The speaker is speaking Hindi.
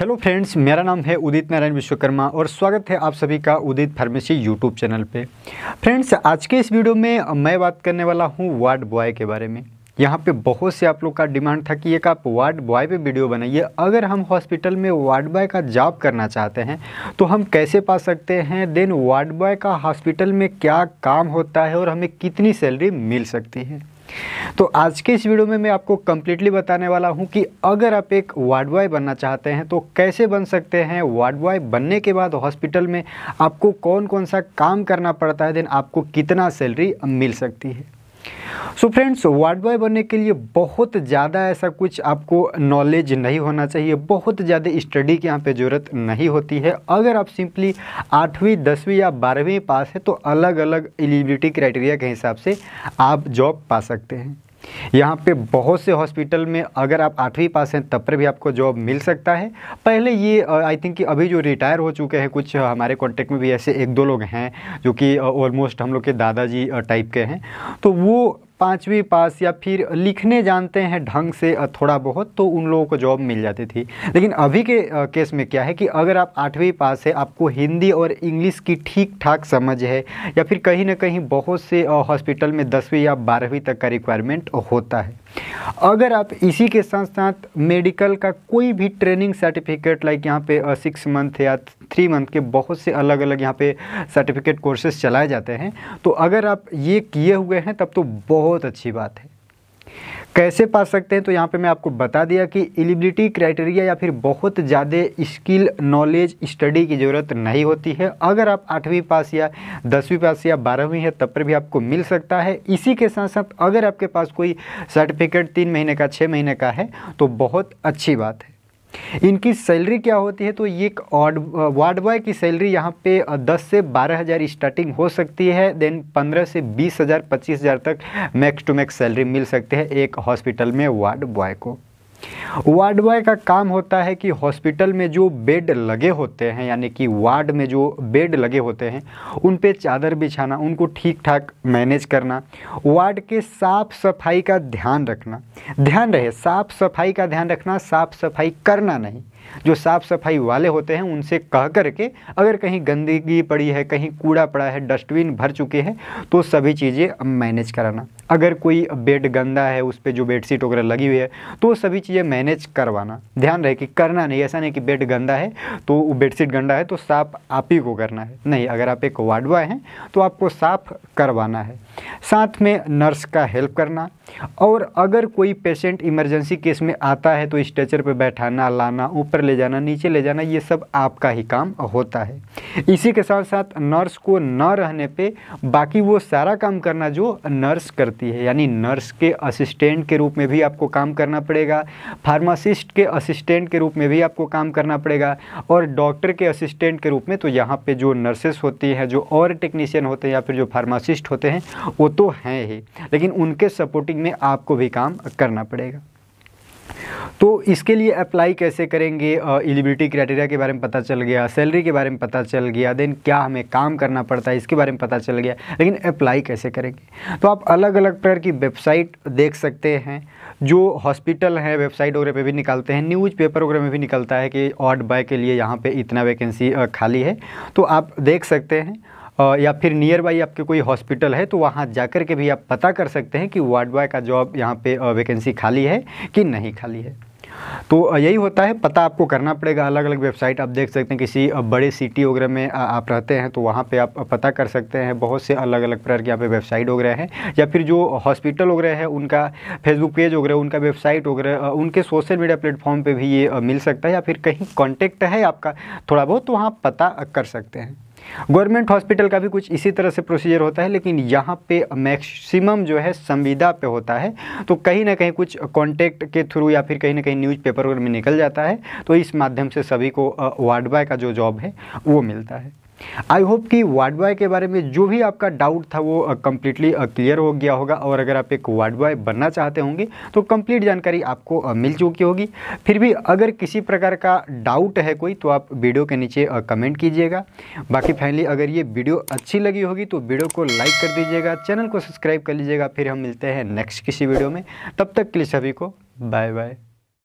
हेलो फ्रेंड्स मेरा नाम है उदित नारायण विश्वकर्मा और स्वागत है आप सभी का उदित फार्मेसी यूट्यूब चैनल पे फ्रेंड्स आज के इस वीडियो में मैं बात करने वाला हूँ वार्ड बॉय के बारे में यहाँ पे बहुत से आप लोग का डिमांड था कि एक आप वार्ड बॉय पे वीडियो बनाइए अगर हम हॉस्पिटल में वार्ड बॉय का जॉब करना चाहते हैं तो हम कैसे पा सकते हैं देन वार्ड बॉय का हॉस्पिटल में क्या काम होता है और हमें कितनी सैलरी मिल सकती है तो आज के इस वीडियो में मैं आपको कम्प्लीटली बताने वाला हूं कि अगर आप एक वार्ड बॉय बनना चाहते हैं तो कैसे बन सकते हैं वार्ड बॉय बनने के बाद हॉस्पिटल में आपको कौन कौन सा काम करना पड़ता है देन आपको कितना सैलरी मिल सकती है सो फ्रेंड्स वार्ड बॉय बनने के लिए बहुत ज़्यादा ऐसा कुछ आपको नॉलेज नहीं होना चाहिए बहुत ज़्यादा स्टडी की यहाँ पे ज़रूरत नहीं होती है अगर आप सिंपली आठवीं दसवीं या बारहवीं पास है तो अलग अलग एलिजिबिलिटी क्राइटेरिया के हिसाब से आप जॉब पा सकते हैं यहाँ पे बहुत से हॉस्पिटल में अगर आप आठवीं पास हैं तब पर भी आपको जॉब मिल सकता है पहले ये आई थिंक कि अभी जो रिटायर हो चुके हैं कुछ हमारे कॉन्टेक्ट में भी ऐसे एक दो लोग हैं जो कि ऑलमोस्ट हम लोग के दादाजी टाइप के हैं तो वो पाँचवीं पास या फिर लिखने जानते हैं ढंग से थोड़ा बहुत तो उन लोगों को जॉब मिल जाती थी लेकिन अभी के केस में क्या है कि अगर आप आठवीं पास है आपको हिंदी और इंग्लिश की ठीक ठाक समझ है या फिर कहीं ना कहीं बहुत से हॉस्पिटल में दसवीं या बारहवीं तक का रिक्वायरमेंट होता है अगर आप इसी के साथ साथ मेडिकल का कोई भी ट्रेनिंग सर्टिफिकेट लाइक यहाँ पे सिक्स मंथ या थ्री मंथ के बहुत से अलग अलग यहाँ पे सर्टिफिकेट कोर्सेज चलाए जाते हैं तो अगर आप ये किए हुए हैं तब तो बहुत बहुत अच्छी बात है कैसे पा सकते हैं तो यहाँ पे मैं आपको बता दिया कि एलिबिलिटी क्राइटेरिया या फिर बहुत ज़्यादा स्किल नॉलेज स्टडी की ज़रूरत नहीं होती है अगर आप आठवीं पास या दसवीं पास या बारहवीं है तब पर भी आपको मिल सकता है इसी के साथ साथ अगर आपके पास कोई सर्टिफिकेट तीन महीने का छः महीने का है तो बहुत अच्छी बात है इनकी सैलरी क्या होती है तो ये एक वार्ड बॉय की सैलरी यहाँ पे 10 से हज़ार स्टार्टिंग हो सकती है देन 15 से हज़ार पच्चीस हज़ार तक मैक्स टू मैक्स सैलरी मिल सकती है एक हॉस्पिटल में वार्ड बॉय को वार्ड बॉय का काम होता है कि हॉस्पिटल में जो बेड लगे होते हैं यानी कि वार्ड में जो बेड लगे होते हैं उन पे चादर बिछाना उनको ठीक ठाक मैनेज करना वार्ड के साफ सफाई का ध्यान रखना ध्यान रहे साफ सफाई का ध्यान रखना साफ सफाई करना नहीं जो साफ़ सफाई वाले होते हैं उनसे कह कर के अगर कहीं गंदगी पड़ी है कहीं कूड़ा पड़ा है डस्टबिन भर चुके हैं तो सभी चीज़ें मैनेज कराना अगर कोई बेड गंदा है उस पर जो बेडशीट वगैरह लगी हुई है तो वो सभी चीज़ें मैनेज करवाना ध्यान रहे कि करना नहीं ऐसा नहीं कि बेड गंदा है तो बेडशीट गंदा है तो साफ आप ही को करना है नहीं अगर आप एक वार्ड बॉय हैं तो आपको साफ करवाना है साथ में नर्स का हेल्प करना और अगर कोई पेशेंट इमरजेंसी केस में आता है तो स्ट्रेचर पर बैठाना लाना ऊपर ले जाना नीचे ले जाना ये सब आपका ही काम होता है इसी के साथ साथ नर्स को न रहने पर बाकी वो सारा काम करना जो नर्स करती सकती है यानी नर्स के असिस्टेंट के रूप में भी आपको काम करना पड़ेगा फार्मासिस्ट के असिस्टेंट के रूप में भी आपको काम करना पड़ेगा और डॉक्टर के असिस्टेंट के रूप में तो यहाँ पे जो नर्सेस होती हैं जो और टेक्नीशियन होते हैं या फिर जो फार्मासिस्ट होते हैं वो तो हैं ही लेकिन उनके सपोर्टिंग में आपको भी काम करना पड़ेगा तो इसके लिए अप्लाई कैसे करेंगे एलिबिलिटी क्राइटेरिया के बारे में पता चल गया सैलरी के बारे में पता चल गया देन क्या हमें काम करना पड़ता है इसके बारे में पता चल गया लेकिन अप्लाई कैसे करेंगे तो आप अलग अलग प्रकार की वेबसाइट देख सकते हैं जो हॉस्पिटल हैं वेबसाइट वगैरह पे भी निकालते हैं न्यूज़पेपर वगैरह में भी निकलता है कि ऑड बाय के लिए यहाँ पे इतना वैकेंसी खाली है तो आप देख सकते हैं या फिर नियर बाई आपके कोई हॉस्पिटल है तो वहाँ जा कर के भी आप पता कर सकते हैं कि वार्ड बॉय का जॉब यहाँ पे वैकेंसी खाली है कि नहीं खाली है तो यही होता है पता आपको करना पड़ेगा अलग अलग वेबसाइट आप देख सकते हैं किसी बड़े सिटी वगैरह में आप रहते हैं तो वहाँ पे आप पता कर सकते हैं बहुत से अलग अलग प्रकार के यहाँ पे वेबसाइट वगैरह हैं या फिर जो हॉस्पिटल वगैरह है उनका फेसबुक पेज वगैरह उनका वेबसाइट वगैरह उनके सोशल मीडिया प्लेटफॉर्म पर भी ये मिल सकता है या फिर कहीं कॉन्टेक्ट है आपका थोड़ा बहुत तो वहाँ पता कर सकते हैं गवर्नमेंट हॉस्पिटल का भी कुछ इसी तरह से प्रोसीजर होता है लेकिन यहाँ पे मैक्सिमम जो है संविदा पे होता है तो कहीं ना कहीं कुछ कॉन्टैक्ट के थ्रू या फिर कहीं ना कहीं न्यूज़ पेपर में निकल जाता है तो इस माध्यम से सभी को वार्ड बॉय का जो जॉब है वो मिलता है आई होप कि वार्ड बॉय के बारे में जो भी आपका डाउट था वो कम्प्लीटली क्लियर हो गया होगा और अगर आप एक वार्ड बॉय बनना चाहते होंगे तो कम्प्लीट जानकारी आपको मिल चुकी होगी फिर भी अगर किसी प्रकार का डाउट है कोई तो आप वीडियो के नीचे कमेंट कीजिएगा बाकी फाइनली अगर ये वीडियो अच्छी लगी होगी तो वीडियो को लाइक कर दीजिएगा चैनल को सब्सक्राइब कर लीजिएगा फिर हम मिलते हैं नेक्स्ट किसी वीडियो में तब तक के लिए सभी को बाय बाय